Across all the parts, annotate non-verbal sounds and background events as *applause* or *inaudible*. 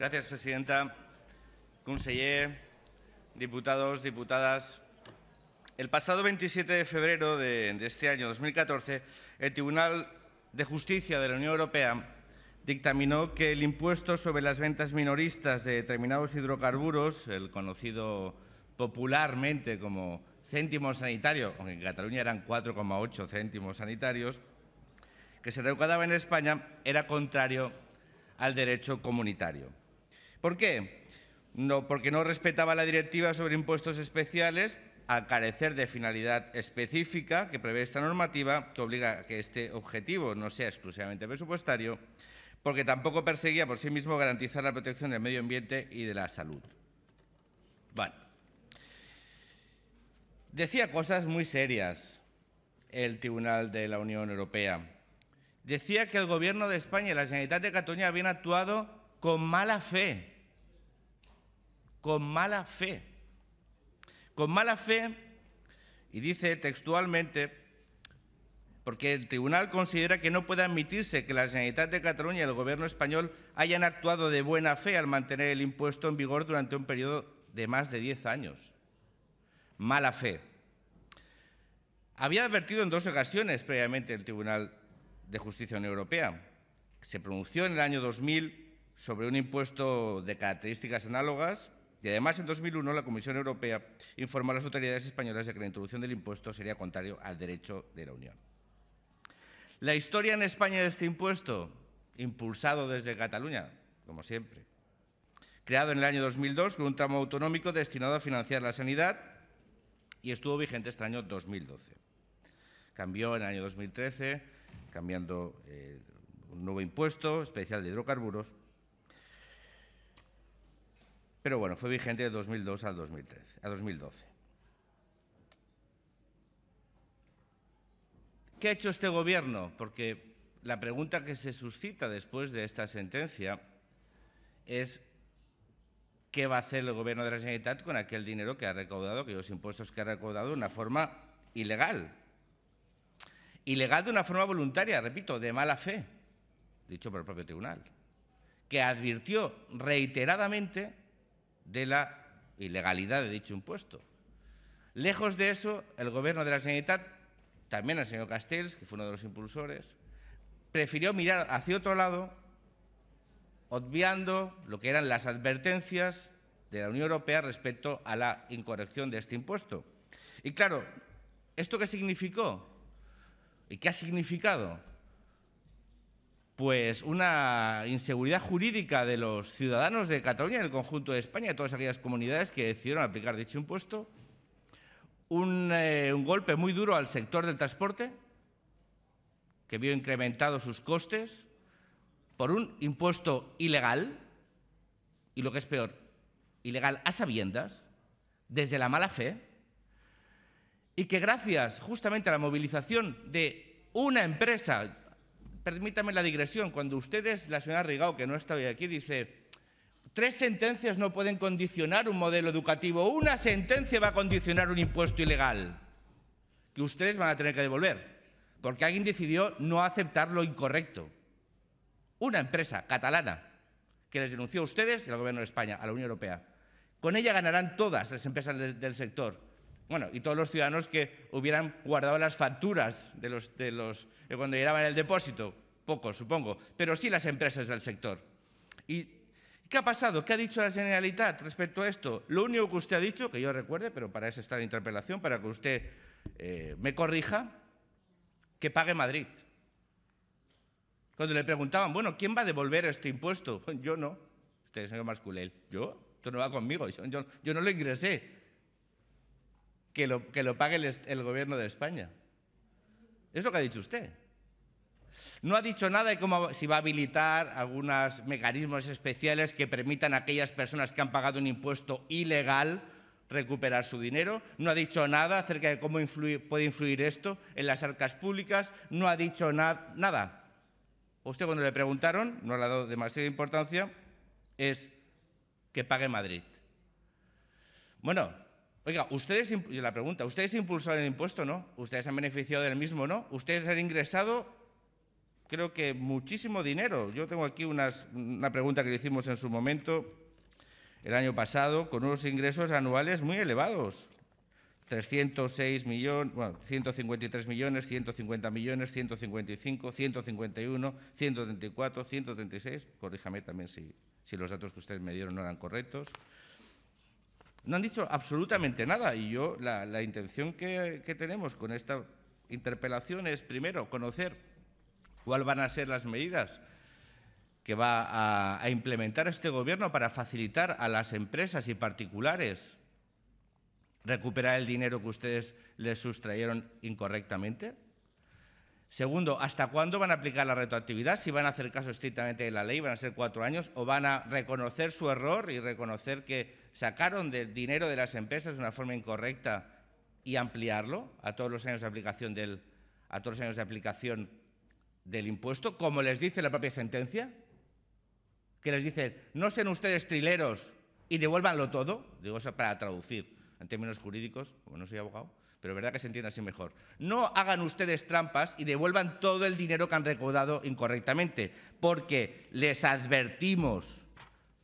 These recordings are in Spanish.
Gracias, presidenta. Conseller, diputados, diputadas. El pasado 27 de febrero de, este año 2014, el Tribunal de Justicia de la Unión Europea dictaminó que el impuesto sobre las ventas minoristas de determinados hidrocarburos, el conocido popularmente como céntimo sanitario, aunque en Cataluña eran 4,8 céntimos sanitarios, que se recaudaba en España, era contrario al derecho comunitario. ¿Por qué? No, porque no respetaba la directiva sobre impuestos especiales al carecer de finalidad específica que prevé esta normativa que obliga a que este objetivo no sea exclusivamente presupuestario, porque tampoco perseguía por sí mismo garantizar la protección del medio ambiente y de la salud. Decía cosas muy serias el Tribunal de la Unión Europea. Decía que el Gobierno de España y la Generalitat de Cataluña habían actuado con mala fe, con mala fe, con mala fe, y dice textualmente, porque el tribunal considera que no puede admitirse que la Generalitat de Cataluña y el gobierno español hayan actuado de buena fe al mantener el impuesto en vigor durante un periodo de más de 10 años. Mala fe. Había advertido en dos ocasiones previamente el Tribunal de Justicia Unión Europea. Se pronunció en el año 2000 sobre un impuesto de características análogas y además en 2001 la Comisión Europea informó a las autoridades españolas de que la introducción del impuesto sería contrario al derecho de la Unión. La historia en España de este impuesto, impulsado desde Cataluña, como siempre, creado en el año 2002 con un tramo autonómico destinado a financiar la sanidad y estuvo vigente hasta año 2012. Cambió en el año 2013, cambiando eh, un nuevo impuesto especial de hidrocarburos pero bueno, fue vigente de 2002 al a 2012. ¿Qué ha hecho este gobierno? Porque la pregunta que se suscita después de esta sentencia es qué va a hacer el gobierno de la Generalitat con aquel dinero que ha recaudado, aquellos impuestos que ha recaudado de una forma ilegal. Ilegal de una forma voluntaria, repito, de mala fe, dicho por el propio tribunal, que advirtió reiteradamente de la ilegalidad de dicho impuesto. Lejos de eso, el gobierno de la Generalitat, también el señor Castells, que fue uno de los impulsores, prefirió mirar hacia otro lado, obviando lo que eran las advertencias de la Unión Europea respecto a la incorrección de este impuesto. Y claro, ¿esto qué significó? ¿Y qué ha significado? pues una inseguridad jurídica de los ciudadanos de Cataluña, en el conjunto de España, de todas aquellas comunidades que decidieron aplicar dicho impuesto, un, eh, un golpe muy duro al sector del transporte, que vio incrementados sus costes por un impuesto ilegal, y lo que es peor, ilegal a sabiendas, desde la mala fe, y que gracias justamente a la movilización de una empresa, permítame la digresión, cuando ustedes, la señora Rigao, que no está hoy aquí, dice, tres sentencias no pueden condicionar un modelo educativo, una sentencia va a condicionar un impuesto ilegal, que ustedes van a tener que devolver, porque alguien decidió no aceptar lo incorrecto. Una empresa catalana que les denunció a ustedes y al Gobierno de España, a la Unión Europea. Con ella ganarán todas las empresas del sector bueno, y todos los ciudadanos que hubieran guardado las facturas de los, de los cuando llegaban el depósito, pocos supongo, pero sí las empresas del sector. ¿Y qué ha pasado? ¿Qué ha dicho la Generalitat respecto a esto? Lo único que usted ha dicho, que yo recuerde, pero para eso está la interpelación, para que usted eh, me corrija, que pague Madrid. Cuando le preguntaban, bueno, ¿quién va a devolver este impuesto? *laughs* Yo no. Usted, señor Masculel. ¿Yo? Esto no va conmigo. yo, yo no lo ingresé que lo, que lo pague el, gobierno de España. Es lo que ha dicho usted. No ha dicho nada de cómo si va a habilitar algunos mecanismos especiales que permitan a aquellas personas que han pagado un impuesto ilegal recuperar su dinero. No ha dicho nada acerca de cómo puede influir esto en las arcas públicas. No ha dicho nada. Usted cuando le preguntaron, no le ha dado demasiada importancia, es que pague Madrid. Bueno, Oiga, ustedes, la pregunta, ¿ustedes impulsaron el impuesto, no? ¿Ustedes han beneficiado del mismo, no? ¿Ustedes han ingresado, creo que, muchísimo dinero? Yo tengo aquí una pregunta que le hicimos en su momento, el año pasado, con unos ingresos anuales muy elevados. 306 millones, bueno, 153 millones, 150 millones, 155, 151, 134, 136, corríjame también si, si los datos que ustedes me dieron no eran correctos, no han dicho absolutamente nada y yo la, intención que, tenemos con esta interpelación es, primero, conocer cuáles van a ser las medidas que va a, a, implementar este Gobierno para facilitar a las empresas y particulares recuperar el dinero que ustedes les sustrayeron incorrectamente. Segundo, ¿hasta cuándo van a aplicar la retroactividad? Si van a hacer caso estrictamente de la ley, van a ser cuatro años, o van a reconocer su error y reconocer que sacaron dinero de las empresas de una forma incorrecta y ampliarlo a todos los años de aplicación del, a todos los años de aplicación del impuesto, como les dice la propia sentencia, que les dice, no sean ustedes trileros y devuélvanlo todo, digo eso para traducir en términos jurídicos, como no soy abogado, pero verdad que se entiende así mejor. No hagan ustedes trampas y devuelvan todo el dinero que han recaudado incorrectamente, porque les advertimos,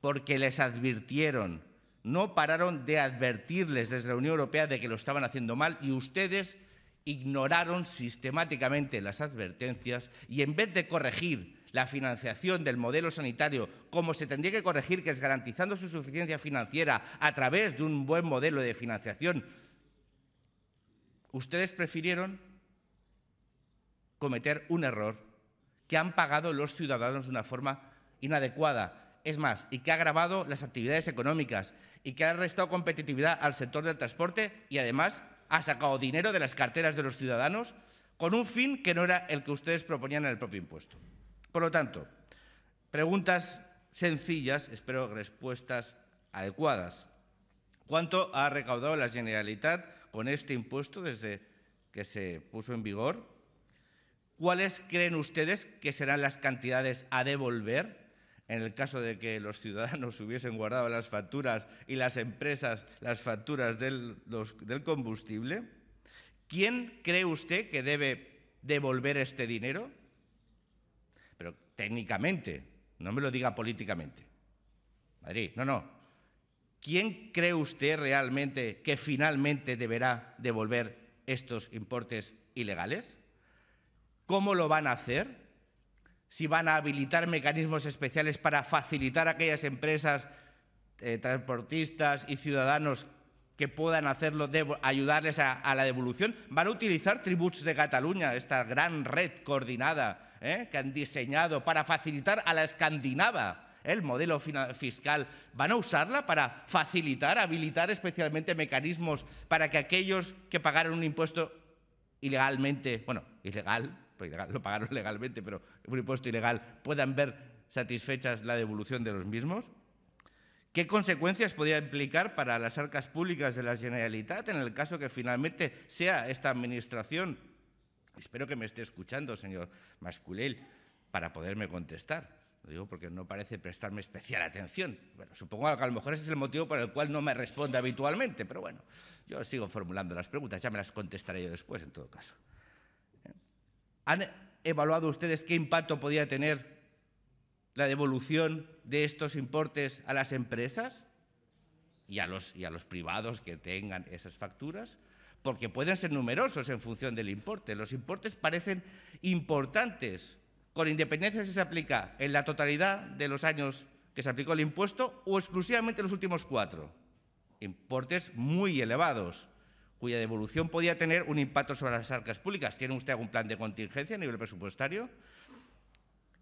porque les advirtieron. No pararon de advertirles desde la Unión Europea de que lo estaban haciendo mal y ustedes ignoraron sistemáticamente las advertencias y en vez de corregir la financiación del modelo sanitario, como se tendría que corregir, que es garantizando su suficiencia financiera a través de un buen modelo de financiación ustedes prefirieron cometer un error que han pagado los ciudadanos de una forma inadecuada. Es más, y que ha agravado las actividades económicas y que ha restado competitividad al sector del transporte y además ha sacado dinero de las carteras de los ciudadanos con un fin que no era el que ustedes proponían en el propio impuesto. Por lo tanto, preguntas sencillas, espero respuestas adecuadas. ¿Cuánto ha recaudado la Generalitat con este impuesto desde que se puso en vigor? ¿Cuáles creen ustedes que serán las cantidades a devolver en el caso de que los ciudadanos *laughs* hubiesen guardado las facturas y las empresas las facturas del, del combustible? ¿Quién cree usted que debe devolver este dinero? Pero técnicamente, no me lo diga políticamente. Madrid, no, no, ¿quién cree usted realmente que finalmente deberá devolver estos importes ilegales? ¿Cómo lo van a hacer? ¿Si van a habilitar mecanismos especiales para facilitar a aquellas empresas, eh, transportistas y ciudadanos que puedan hacerlo, ayudarles a, la devolución. Van a utilizar Tributs de Cataluña, esta gran red coordinada eh, que han diseñado para facilitar a la escandinava el modelo fiscal, van a usarla para facilitar, habilitar especialmente mecanismos para que aquellos que pagaron un impuesto ilegalmente, bueno, ilegal, pues lo pagaron *laughs* legalmente, pero un impuesto ilegal, puedan ver satisfechas la devolución de los mismos. ¿Qué consecuencias podría implicar para las arcas públicas de la Generalitat en el caso que finalmente sea esta Administración? Espero que me esté escuchando, señor Masculel, para poderme contestar. Lo digo porque no parece prestarme especial atención. Bueno, supongo que a lo mejor ese es el motivo por el cual no me responde habitualmente, pero bueno, yo sigo formulando las preguntas, ya me las contestaré yo después en todo caso. ¿Han evaluado ustedes qué impacto podría tener la devolución de estos importes a las empresas y a los, y a los privados que tengan esas facturas? Porque pueden ser numerosos en función del importe. Los importes parecen importantes con independencia si se aplica en la totalidad de los años que se aplicó el impuesto o exclusivamente los últimos cuatro. Importes muy elevados, cuya devolución podía tener un impacto sobre las arcas públicas. ¿Tiene usted algún plan de contingencia a nivel presupuestario?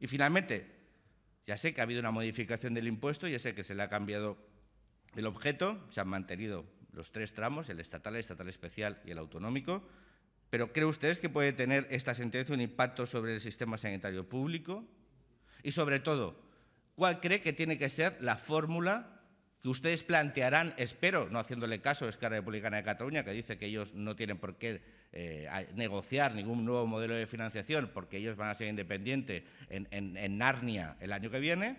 Y finalmente, ya sé que ha habido una modificación del impuesto, ya sé que se le ha cambiado el objeto, se han mantenido los tres tramos, el estatal, el estatal especial y el autonómico. Pero ¿cree usted que puede tener esta sentencia un impacto sobre el sistema sanitario público? Y sobre todo, ¿cuál cree que tiene que ser la fórmula que ustedes plantearán, espero, no haciéndole caso a Esquerra Republicana de Cataluña, que dice que ellos no tienen por qué eh, negociar ningún nuevo modelo de financiación porque ellos van a ser independientes en, Narnia el año que viene,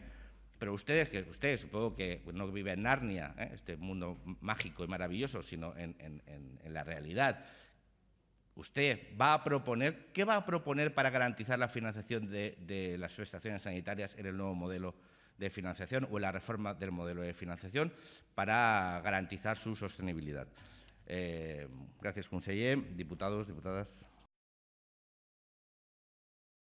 pero ustedes, que ustedes supongo que no viven en Narnia, ¿eh? este mundo mágico y maravilloso, sino en la realidad, Usted va a proponer, ¿qué va a proponer para garantizar la financiación de, las prestaciones sanitarias en el nuevo modelo de financiación o en la reforma del modelo de financiación para garantizar su sostenibilidad? Eh, gracias, conseller, diputados, diputadas.